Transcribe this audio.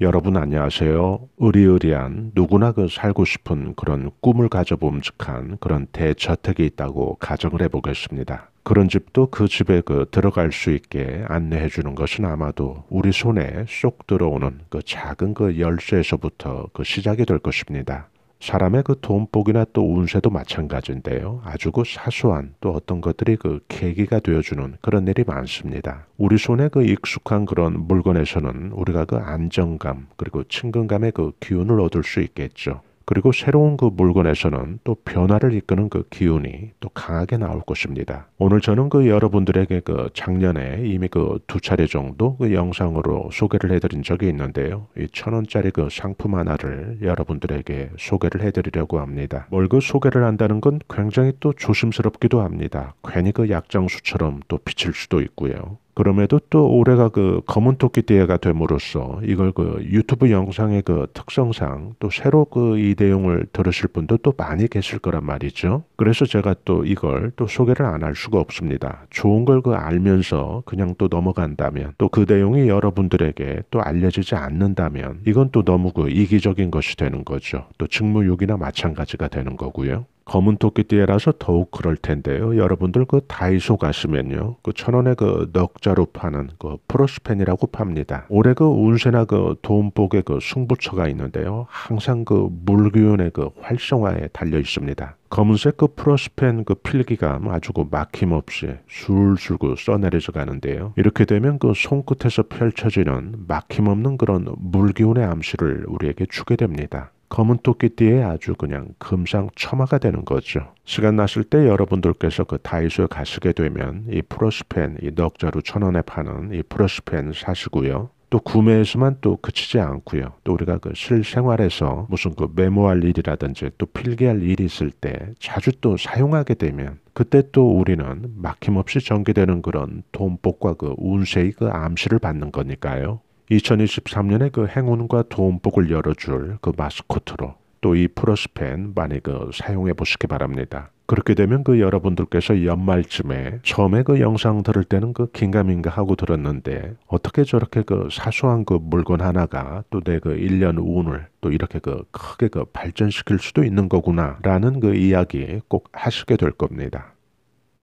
여러분 안녕하세요. 의리의리한 누구나 그 살고 싶은 그런 꿈을 가져봄직한 그런 대저택이 있다고 가정을 해보겠습니다. 그런 집도 그 집에 그 들어갈 수 있게 안내해 주는 것은 아마도 우리 손에 쏙 들어오는 그 작은 그 열쇠에서부터 그 시작이 될 것입니다. 사람의 그 돈복이나 또 운세도 마찬가지인데요. 아주 그 사소한 또 어떤 것들이 그 계기가 되어주는 그런 일이 많습니다. 우리 손에 그 익숙한 그런 물건에서는 우리가 그 안정감 그리고 친근감의 그 기운을 얻을 수 있겠죠. 그리고 새로운 그 물건에서는 또 변화를 이끄는 그 기운이 또 강하게 나올 것입니다. 오늘 저는 그 여러분들에게 그 작년에 이미 그 두 차례 정도 그 영상으로 소개를 해드린 적이 있는데요. 이 천 원짜리 그 상품 하나를 여러분들에게 소개를 해드리려고 합니다. 뭘 그 소개를 한다는 건 굉장히 또 조심스럽기도 합니다. 괜히 그 약장수처럼 또 비칠 수도 있고요. 그럼에도 또 올해가 그 검은 토끼 대회가 됨으로써 이걸 그 유튜브 영상의 그 특성상 또 새로 그 이 내용을 들으실 분도 또 많이 계실 거란 말이죠. 그래서 제가 또 이걸 또 소개를 안 할 수가 없습니다. 좋은 걸 그 알면서 그냥 또 넘어간다면 또 그 내용이 여러분들에게 또 알려지지 않는다면 이건 또 너무 그 이기적인 것이 되는 거죠. 또 직무유기나 마찬가지가 되는 거고요. 검은 토끼띠에라서 더욱 그럴 텐데요. 여러분들 그 다이소 가시면요. 그 천원에 그 넉자로 파는 그 프로스펜이라고 팝니다. 올해 그 운세나 그 돈복에 그 승부처가 있는데요. 항상 그 물기운의 그 활성화에 달려 있습니다. 검은색 그 프로스펜 그필기가 아주 그 막힘없이 술술 그 써내려져 가는데요. 이렇게 되면 그 손끝에서 펼쳐지는 막힘없는 그런 물기운의 암시를 우리에게 주게 됩니다. 검은 토끼띠에 아주 그냥 금상첨화가 되는 거죠. 시간 나실 때 여러분들께서 그 다이소에 가시게 되면 이 프로스펜, 이 넉자루 천 원에 파는 이 프로스펜 사시고요. 또 구매에서만 또 그치지 않고요. 또 우리가 그 실생활에서 무슨 그 메모할 일이라든지 또 필기할 일이 있을 때 자주 또 사용하게 되면 그때 또 우리는 막힘없이 전개되는 그런 돈복과 그 운세의 그 암시를 받는 거니까요. 2023년에 그 행운과 도움복을 열어줄 그 마스코트로 또 이 프로스펜 많이 그 사용해 보시기 바랍니다. 그렇게 되면 그 여러분들께서 연말쯤에 처음에 그 영상 들을 때는 그 긴가민가 하고 들었는데 어떻게 저렇게 그 사소한 그 물건 하나가 또 내 그 1년 운을 또 이렇게 그 크게 그 발전시킬 수도 있는 거구나라는 그 이야기 꼭 하시게 될 겁니다.